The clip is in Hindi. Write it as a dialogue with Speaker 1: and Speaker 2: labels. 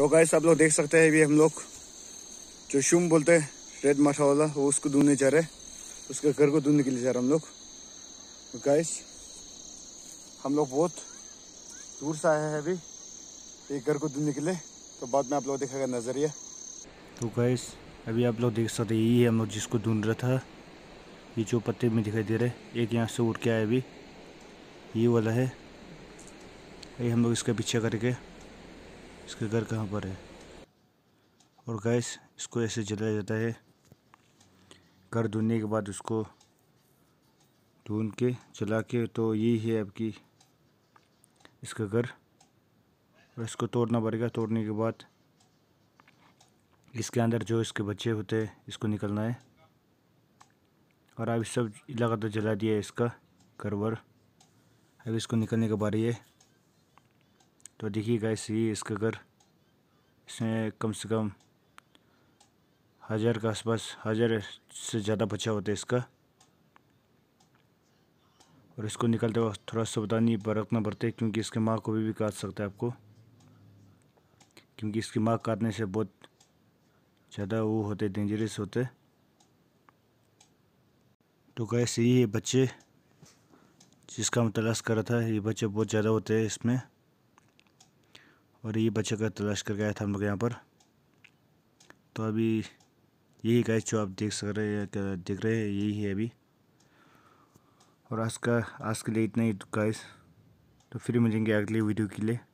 Speaker 1: तो गाय आप लोग देख सकते हैं अभी हम लोग जो शुम बोलते हैं रेड माठा वाला वो उसको ढूंढने जा रहे उसके घर को ढूंढने के लिए जा रहे हम लोग तो गाइस हम लोग बहुत दूर से आए हैं अभी एक घर को ढूंढने के लिए
Speaker 2: तो बाद में आप लोग देखेगा नज़रिया
Speaker 3: तो गाइस अभी आप लोग देख सकते यही हम लोग जिसको ढूंढ रहा था ये जो पत्ते में दिखाई दे रहे एक यहाँ से उड़ के आया अभी ये वाला है ये हम लोग इसका पीछे करके इसका घर कहाँ पर है और गैस इसको ऐसे जलाया जाता है घर धोने के बाद उसको ढूंढ के चला के तो यही है आपकी इसका घर और इसको तोड़ना पड़ेगा तोड़ने के बाद इसके अंदर जो इसके बच्चे होते हैं इसको निकलना है और अब सब लगातार तो जला दिया है इसका घर वर अब इसको निकलने के बारी है तो देखिए गैस ये इसका घर इसमें कम से कम हज़ार के आसपास हज़ार से ज़्यादा बचा होता है इसका और इसको निकालते वक्त थोड़ा सावधानी बरतना पड़ता है क्योंकि इसके माँ को भी, भी काट सकता है आपको क्योंकि इसकी माँ काटने से बहुत ज़्यादा वो होते डेंजरस होते तो गैस ये बच्चे जिसका हम तलाश कर रहा था ये बच्चे बहुत ज़्यादा होते हैं इसमें और ये बच्चे का तलाश कर गया था हम लोग यहाँ पर तो अभी यही गाइस जो आप देख सक रहे हैं देख रहे हैं यही है अभी और आज का आज के लिए इतना ही गाइस तो फिर मिलेंगे अगले वीडियो के लिए